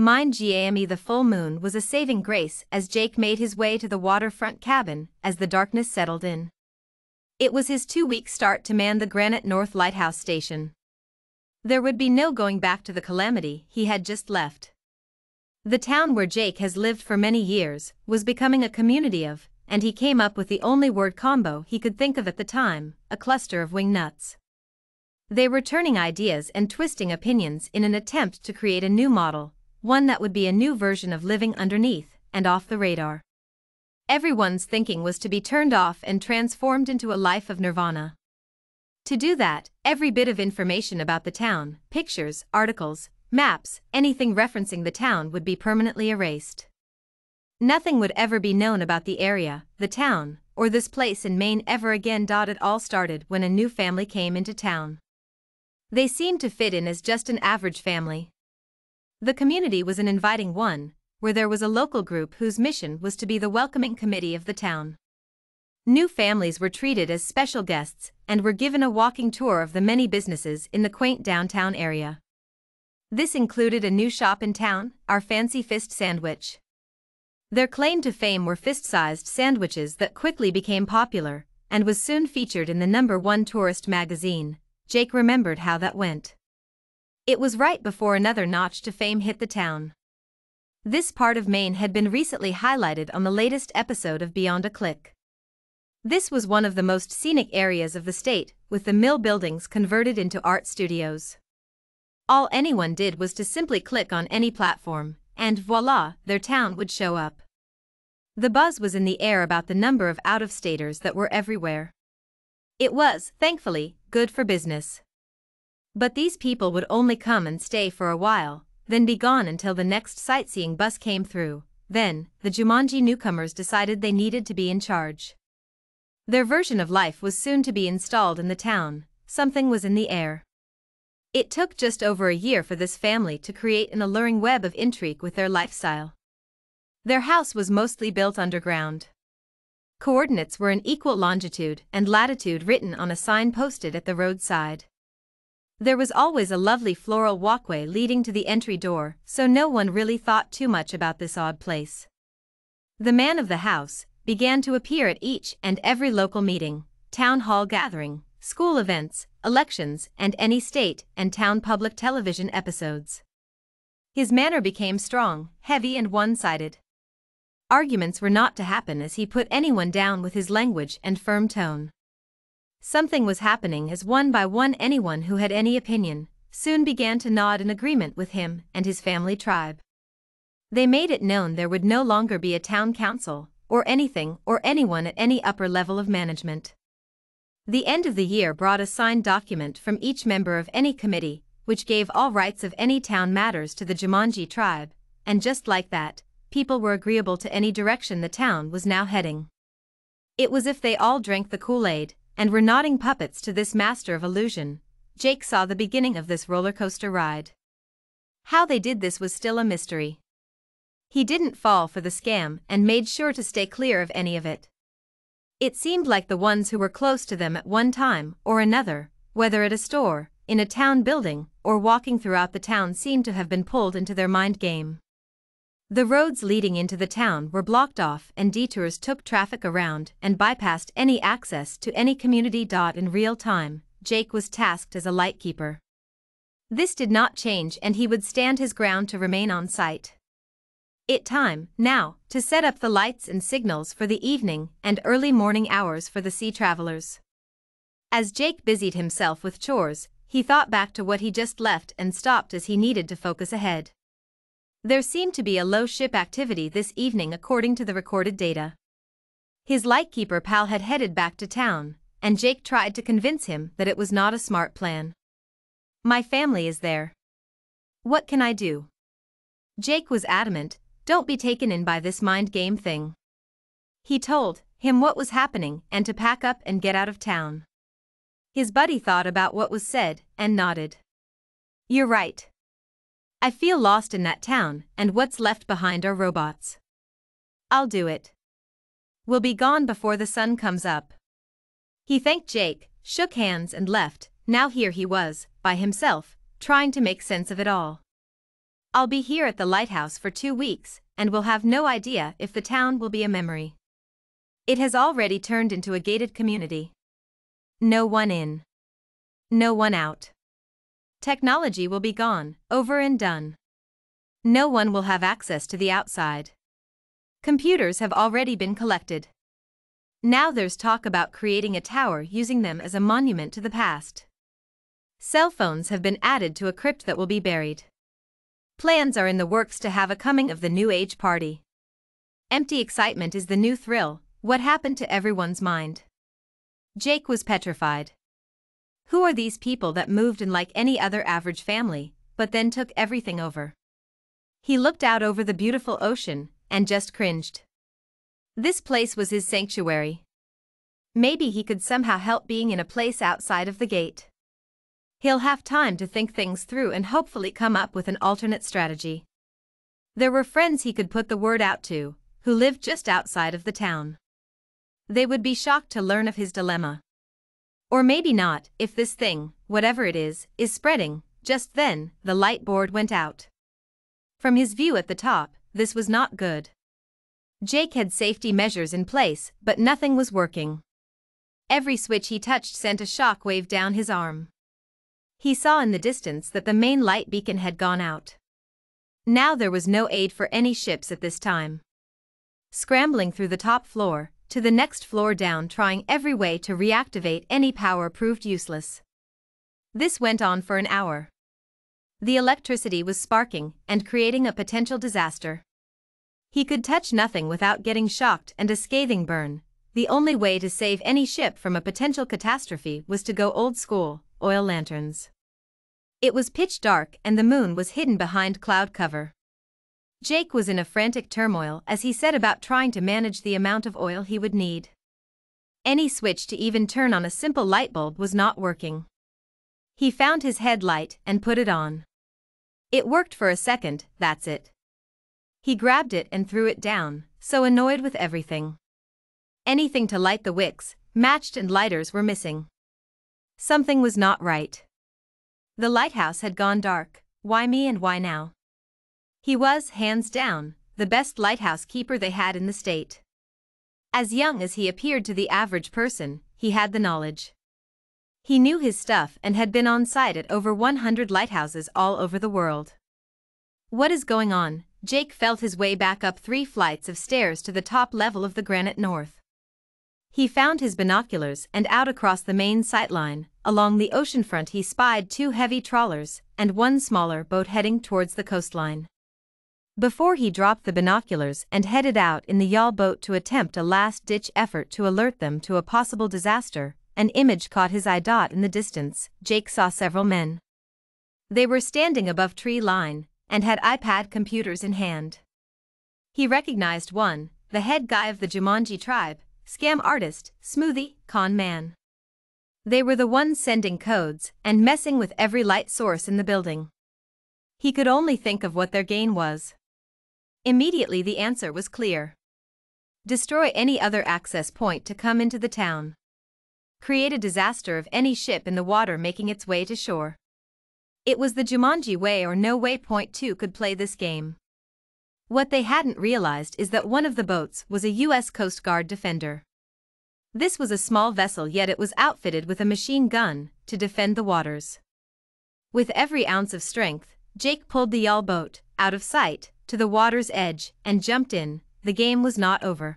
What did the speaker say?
Mind GAME the full moon was a saving grace as Jake made his way to the waterfront cabin as the darkness settled in. It was his two-week start to man the Granite North Lighthouse Station. There would be no going back to the calamity he had just left. The town where Jake has lived for many years was becoming a community of, and he came up with the only word combo he could think of at the time, a cluster of wing nuts. They were turning ideas and twisting opinions in an attempt to create a new model one that would be a new version of living underneath and off the radar. Everyone's thinking was to be turned off and transformed into a life of nirvana. To do that, every bit of information about the town, pictures, articles, maps, anything referencing the town would be permanently erased. Nothing would ever be known about the area, the town, or this place in Maine ever again. It all started when a new family came into town. They seemed to fit in as just an average family, the community was an inviting one, where there was a local group whose mission was to be the welcoming committee of the town. New families were treated as special guests and were given a walking tour of the many businesses in the quaint downtown area. This included a new shop in town, our Fancy Fist Sandwich. Their claim to fame were fist-sized sandwiches that quickly became popular and was soon featured in the number one tourist magazine. Jake remembered how that went. It was right before another notch to fame hit the town. This part of Maine had been recently highlighted on the latest episode of Beyond a Click. This was one of the most scenic areas of the state, with the mill buildings converted into art studios. All anyone did was to simply click on any platform, and voila, their town would show up. The buzz was in the air about the number of out-of-staters that were everywhere. It was, thankfully, good for business. But these people would only come and stay for a while, then be gone until the next sightseeing bus came through. Then, the Jumanji newcomers decided they needed to be in charge. Their version of life was soon to be installed in the town, something was in the air. It took just over a year for this family to create an alluring web of intrigue with their lifestyle. Their house was mostly built underground. Coordinates were in equal longitude and latitude written on a sign posted at the roadside. There was always a lovely floral walkway leading to the entry door, so no one really thought too much about this odd place. The man of the house began to appear at each and every local meeting, town hall gathering, school events, elections, and any state and town public television episodes. His manner became strong, heavy, and one sided. Arguments were not to happen as he put anyone down with his language and firm tone. Something was happening as one by one anyone who had any opinion soon began to nod in agreement with him and his family tribe. They made it known there would no longer be a town council, or anything or anyone at any upper level of management. The end of the year brought a signed document from each member of any committee, which gave all rights of any town matters to the Jumanji tribe, and just like that, people were agreeable to any direction the town was now heading. It was if they all drank the Kool-Aid, and were nodding puppets to this master of illusion, Jake saw the beginning of this roller coaster ride. How they did this was still a mystery. He didn't fall for the scam and made sure to stay clear of any of it. It seemed like the ones who were close to them at one time or another, whether at a store, in a town building, or walking throughout the town seemed to have been pulled into their mind game. The roads leading into the town were blocked off and detours took traffic around and bypassed any access to any community. In real time, Jake was tasked as a lightkeeper. This did not change and he would stand his ground to remain on site. It time, now, to set up the lights and signals for the evening and early morning hours for the sea travelers. As Jake busied himself with chores, he thought back to what he just left and stopped as he needed to focus ahead. There seemed to be a low ship activity this evening according to the recorded data. His lightkeeper pal had headed back to town, and Jake tried to convince him that it was not a smart plan. My family is there. What can I do? Jake was adamant, don't be taken in by this mind game thing. He told him what was happening and to pack up and get out of town. His buddy thought about what was said and nodded. You're right. I feel lost in that town, and what's left behind are robots. I'll do it. We'll be gone before the sun comes up. He thanked Jake, shook hands, and left. Now here he was, by himself, trying to make sense of it all. I'll be here at the lighthouse for two weeks, and will have no idea if the town will be a memory. It has already turned into a gated community. No one in. No one out. Technology will be gone, over and done. No one will have access to the outside. Computers have already been collected. Now there's talk about creating a tower using them as a monument to the past. Cell phones have been added to a crypt that will be buried. Plans are in the works to have a coming of the new age party. Empty excitement is the new thrill, what happened to everyone's mind. Jake was petrified. Who are these people that moved in like any other average family, but then took everything over? He looked out over the beautiful ocean and just cringed. This place was his sanctuary. Maybe he could somehow help being in a place outside of the gate. He'll have time to think things through and hopefully come up with an alternate strategy. There were friends he could put the word out to, who lived just outside of the town. They would be shocked to learn of his dilemma. Or maybe not, if this thing, whatever it is, is spreading. Just then, the light board went out. From his view at the top, this was not good. Jake had safety measures in place, but nothing was working. Every switch he touched sent a shock wave down his arm. He saw in the distance that the main light beacon had gone out. Now there was no aid for any ships at this time. Scrambling through the top floor, to the next floor down trying every way to reactivate any power proved useless. This went on for an hour. The electricity was sparking and creating a potential disaster. He could touch nothing without getting shocked and a scathing burn. The only way to save any ship from a potential catastrophe was to go old school, oil lanterns. It was pitch dark and the moon was hidden behind cloud cover. Jake was in a frantic turmoil as he set about trying to manage the amount of oil he would need. Any switch to even turn on a simple light bulb was not working. He found his headlight and put it on. It worked for a second, that's it. He grabbed it and threw it down, so annoyed with everything. Anything to light the wicks, matched and lighters were missing. Something was not right. The lighthouse had gone dark, why me and why now? He was, hands down, the best lighthouse keeper they had in the state. As young as he appeared to the average person, he had the knowledge. He knew his stuff and had been on site at over 100 lighthouses all over the world. What is going on? Jake felt his way back up three flights of stairs to the top level of the Granite North. He found his binoculars and out across the main sightline, along the ocean front he spied two heavy trawlers and one smaller boat heading towards the coastline before he dropped the binoculars and headed out in the yawl boat to attempt a last-ditch effort to alert them to a possible disaster, an image caught his eye. Dot in the distance, Jake saw several men. They were standing above tree line, and had iPad computers in hand. He recognized one, the head guy of the Jumanji tribe, scam artist, smoothie, con man. They were the ones sending codes and messing with every light source in the building. He could only think of what their gain was. Immediately the answer was clear. Destroy any other access point to come into the town. Create a disaster of any ship in the water making its way to shore. It was the Jumanji way or no way. Point 2 could play this game. What they hadn't realized is that one of the boats was a U.S. Coast Guard defender. This was a small vessel yet it was outfitted with a machine gun to defend the waters. With every ounce of strength, Jake pulled the yawl boat out of sight to the water's edge and jumped in, the game was not over.